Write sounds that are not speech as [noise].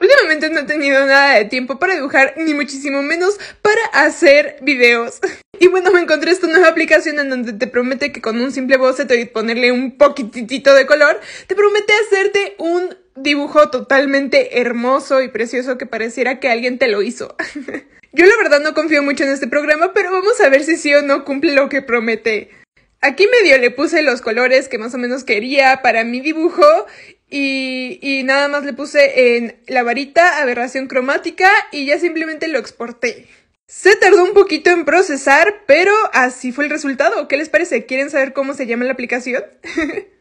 Últimamente no he tenido nada de tiempo para dibujar, ni muchísimo menos para hacer videos. [laughs] Y bueno, me encontré esta nueva aplicación en donde te promete que con un simple boceto y ponerle un poquitito de color, te promete hacerte un dibujo totalmente hermoso y precioso que pareciera que alguien te lo hizo. [laughs] Yo la verdad no confío mucho en este programa, pero vamos a ver si sí o no cumple lo que promete. Aquí medio le puse los colores que más o menos quería para mi dibujo y, nada más le puse en la varita aberración cromática y ya simplemente lo exporté. Se tardó un poquito en procesar, pero así fue el resultado. ¿Qué les parece? ¿Quieren saber cómo se llama la aplicación? [laughs]